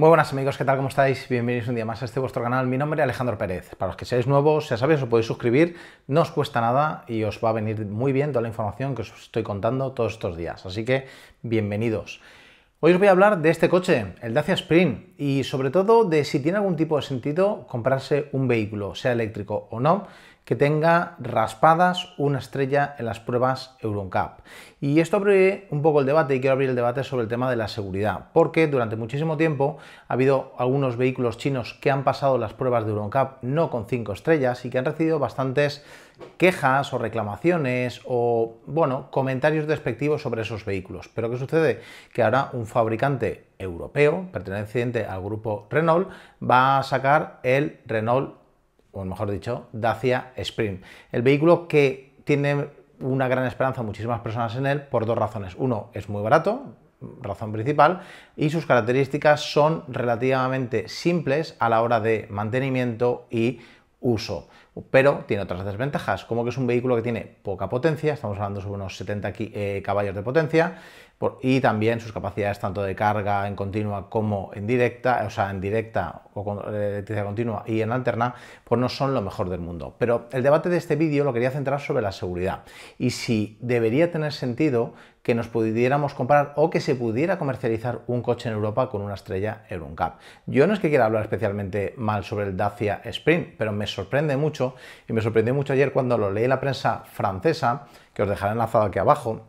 Muy buenas amigos, ¿qué tal? ¿Cómo estáis? Bienvenidos un día más a este vuestro canal. Mi nombre es Alejandro Pérez. Para los que seáis nuevos, ya sabéis, os podéis suscribir, no os cuesta nada y os va a venir muy bien toda la información que os estoy contando todos estos días. Así que, bienvenidos. Hoy os voy a hablar de este coche, el Dacia Sprint, y sobre todo de si tiene algún tipo de sentido comprarse un vehículo, sea eléctrico o no, que tenga raspadas una estrella en las pruebas EuronCap. Y esto abre un poco el debate y quiero abrir el debate sobre el tema de la seguridad, porque durante muchísimo tiempo ha habido algunos vehículos chinos que han pasado las pruebas de EuronCap no con 5 estrellas y que han recibido bastantes quejas o reclamaciones o, bueno, comentarios despectivos sobre esos vehículos. Pero ¿qué sucede? Que ahora un fabricante europeo perteneciente al grupo Renault va a sacar el Renault o mejor dicho, Dacia Spring. El vehículo que tiene una gran esperanza muchísimas personas en él por dos razones. Uno, es muy barato, razón principal, y sus características son relativamente simples a la hora de mantenimiento y uso pero tiene otras desventajas, como que es un vehículo que tiene poca potencia, estamos hablando sobre unos 70 eh, caballos de potencia, y también sus capacidades tanto de carga en continua como en directa, o sea, en directa o con eh, electricidad continua y en alterna, pues no son lo mejor del mundo. Pero el debate de este vídeo lo quería centrar sobre la seguridad y si debería tener sentido que nos pudiéramos comparar o que se pudiera comercializar un coche en Europa con una estrella cap. Yo no es que quiera hablar especialmente mal sobre el Dacia Sprint, pero me sorprende mucho y me sorprendió mucho ayer cuando lo leí en la prensa francesa, que os dejaré enlazado aquí abajo,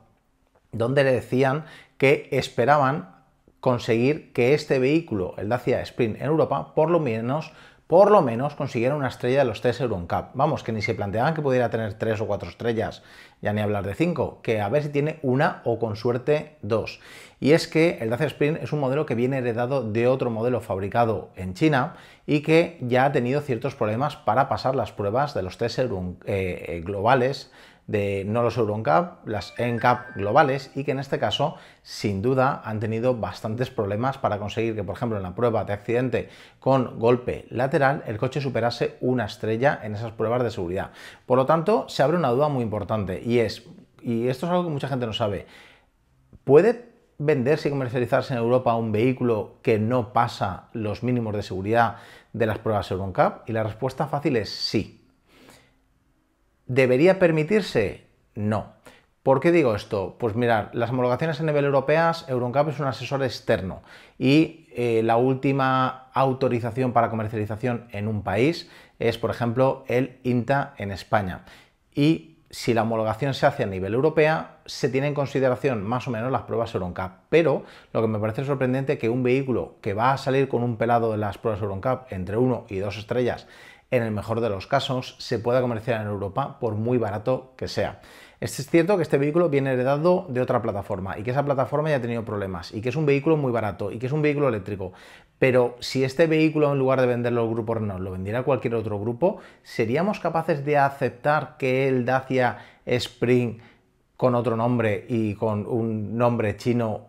donde le decían que esperaban conseguir que este vehículo, el Dacia Sprint en Europa, por lo menos por lo menos consiguieron una estrella de los tres Euro Cup. Vamos, que ni se planteaban que pudiera tener tres o cuatro estrellas, ya ni hablar de cinco, que a ver si tiene una o con suerte dos. Y es que el Dacia Sprint es un modelo que viene heredado de otro modelo fabricado en China y que ya ha tenido ciertos problemas para pasar las pruebas de los test eh, eh, globales de no los EuronCap, las e ENCAP globales y que en este caso sin duda han tenido bastantes problemas para conseguir que por ejemplo en la prueba de accidente con golpe lateral el coche superase una estrella en esas pruebas de seguridad. Por lo tanto se abre una duda muy importante y es, y esto es algo que mucha gente no sabe, ¿puede venderse y comercializarse en Europa un vehículo que no pasa los mínimos de seguridad de las pruebas EuronCap? Y la respuesta fácil es sí. ¿Debería permitirse? No. ¿Por qué digo esto? Pues mirar, las homologaciones a nivel europeas, Euroncap es un asesor externo y eh, la última autorización para comercialización en un país es, por ejemplo, el INTA en España. Y si la homologación se hace a nivel europea, se tienen en consideración más o menos las pruebas Euroncap. Pero lo que me parece sorprendente es que un vehículo que va a salir con un pelado de las pruebas Euroncap entre 1 y 2 estrellas en el mejor de los casos, se pueda comerciar en Europa por muy barato que sea. Este es cierto que este vehículo viene heredado de otra plataforma y que esa plataforma ya ha tenido problemas y que es un vehículo muy barato y que es un vehículo eléctrico. Pero si este vehículo en lugar de venderlo al grupo Renault lo vendiera a cualquier otro grupo, ¿seríamos capaces de aceptar que el Dacia Spring con otro nombre y con un nombre chino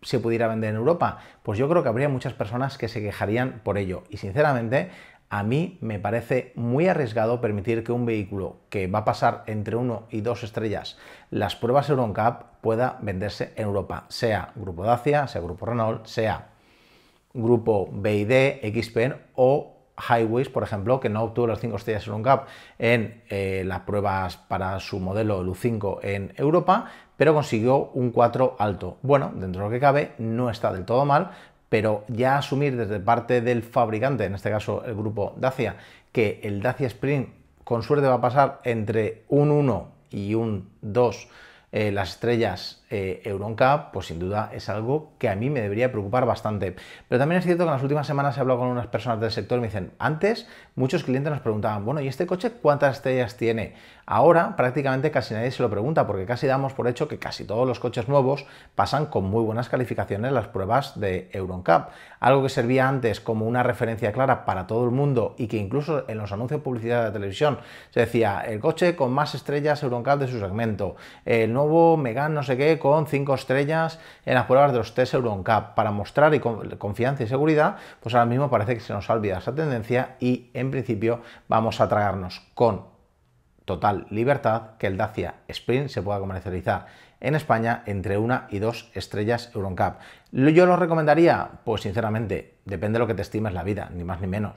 se pudiera vender en Europa? Pues yo creo que habría muchas personas que se quejarían por ello. Y sinceramente, a mí me parece muy arriesgado permitir que un vehículo que va a pasar entre 1 y 2 estrellas las pruebas EuronCap pueda venderse en Europa, sea Grupo Dacia, sea Grupo Renault, sea Grupo BID, XPN o Highways, por ejemplo, que no obtuvo las 5 estrellas EuronCap en eh, las pruebas para su modelo LU5 en Europa, pero consiguió un 4 alto. Bueno, dentro de lo que cabe, no está del todo mal, pero ya asumir desde parte del fabricante, en este caso el grupo Dacia, que el Dacia Sprint con suerte va a pasar entre un 1 y un 2 eh, las estrellas eh, EuroNCAP, pues sin duda es algo que a mí me debería preocupar bastante. Pero también es cierto que en las últimas semanas he hablado con unas personas del sector y me dicen, antes muchos clientes nos preguntaban, bueno, ¿y este coche cuántas estrellas tiene? Ahora prácticamente casi nadie se lo pregunta porque casi damos por hecho que casi todos los coches nuevos pasan con muy buenas calificaciones las pruebas de Euroncap, algo que servía antes como una referencia clara para todo el mundo y que incluso en los anuncios de publicidad de televisión se decía el coche con más estrellas Euroncap de su segmento, el nuevo Megan no sé qué con 5 estrellas en las pruebas de los test EuronCap para mostrar y confianza y seguridad, pues ahora mismo parece que se nos ha olvidado esa tendencia y en principio vamos a tragarnos con total libertad que el Dacia Sprint se pueda comercializar en España entre una y dos estrellas EuronCap. ¿Yo lo recomendaría? Pues sinceramente, depende de lo que te estimes la vida, ni más ni menos.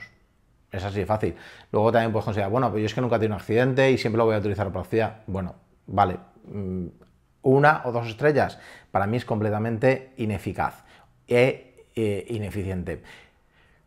Es así de fácil. Luego también puedes considerar, bueno, pues yo es que nunca he tenido un accidente y siempre lo voy a utilizar por ciudad. Bueno, vale, mm, una o dos estrellas. Para mí es completamente ineficaz e, eh, ineficiente.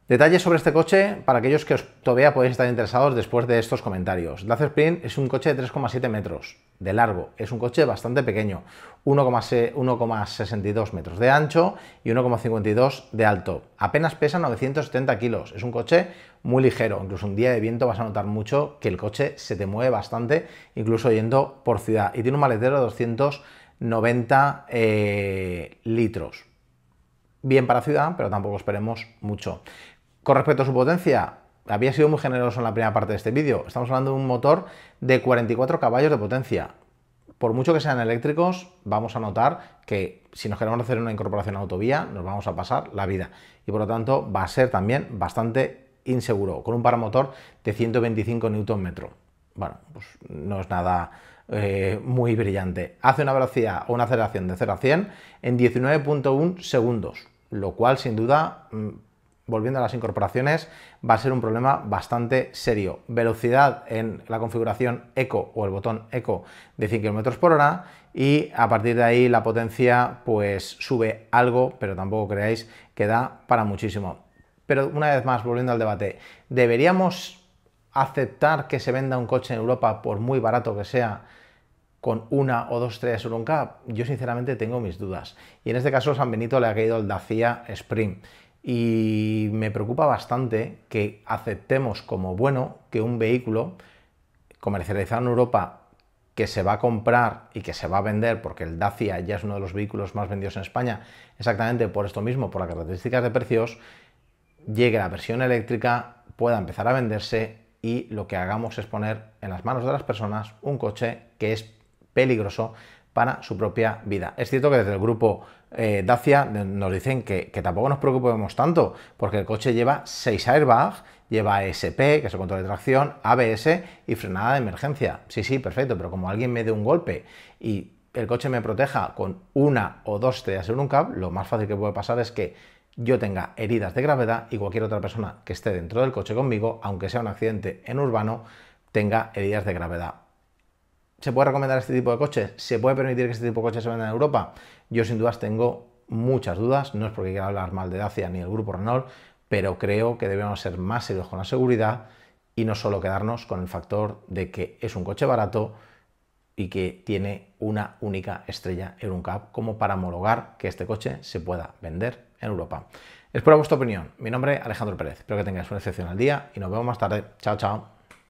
Detalles sobre este coche, para aquellos que os todavía podéis estar interesados después de estos comentarios. Lacer Sprint es un coche de 3,7 metros de largo, es un coche bastante pequeño, 1,62 metros de ancho y 1,52 de alto. Apenas pesa 970 kilos, es un coche muy ligero, incluso un día de viento vas a notar mucho que el coche se te mueve bastante, incluso yendo por ciudad, y tiene un maletero de 290 eh, litros bien para ciudad, pero tampoco esperemos mucho. Con respecto a su potencia, había sido muy generoso en la primera parte de este vídeo. Estamos hablando de un motor de 44 caballos de potencia. Por mucho que sean eléctricos, vamos a notar que si nos queremos hacer una incorporación a autovía, nos vamos a pasar la vida. Y por lo tanto, va a ser también bastante inseguro, con un paramotor de 125 Nm. Bueno, pues no es nada eh, muy brillante. Hace una velocidad o una aceleración de 0 a 100 en 19.1 segundos, lo cual sin duda mm, volviendo a las incorporaciones, va a ser un problema bastante serio. Velocidad en la configuración eco o el botón eco de 100 km por hora y a partir de ahí la potencia pues sube algo, pero tampoco creáis que da para muchísimo. Pero una vez más, volviendo al debate, ¿deberíamos aceptar que se venda un coche en Europa por muy barato que sea? con una o dos tres nunca? yo sinceramente tengo mis dudas. Y en este caso San Benito le ha caído el Dacia Spring y me preocupa bastante que aceptemos como bueno que un vehículo comercializado en Europa que se va a comprar y que se va a vender, porque el Dacia ya es uno de los vehículos más vendidos en España, exactamente por esto mismo, por las características de precios, llegue la versión eléctrica, pueda empezar a venderse y lo que hagamos es poner en las manos de las personas un coche que es peligroso para su propia vida. Es cierto que desde el grupo eh, Dacia nos dicen que, tampoco nos preocupemos tanto, porque el coche lleva 6 airbags, lleva ESP, que es el control de tracción, ABS y frenada de emergencia. Sí, sí, perfecto, pero como alguien me dé un golpe y el coche me proteja con una o dos estrellas en un cab, lo más fácil que puede pasar es que yo tenga heridas de gravedad y cualquier otra persona que esté dentro del coche conmigo, aunque sea un accidente en urbano, tenga heridas de gravedad. ¿Se puede recomendar este tipo de coches? ¿Se puede permitir que este tipo de coches se vendan en Europa? Yo sin dudas tengo muchas dudas, no es porque quiera hablar mal de Dacia ni el grupo Renault, pero creo que debemos ser más serios con la seguridad y no solo quedarnos con el factor de que es un coche barato y que tiene una única estrella en un cap como para homologar que este coche se pueda vender en Europa. Espero vuestra opinión. Mi nombre es Alejandro Pérez. Espero que tengáis un excepcional día y nos vemos más tarde. Chao, chao.